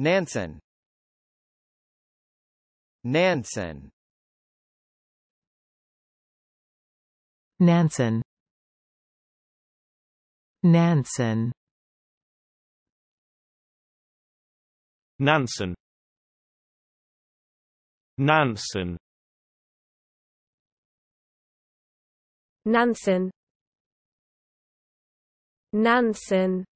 Nansen Nansen Nansen Nansen Nansen Nansen Nansen Nansen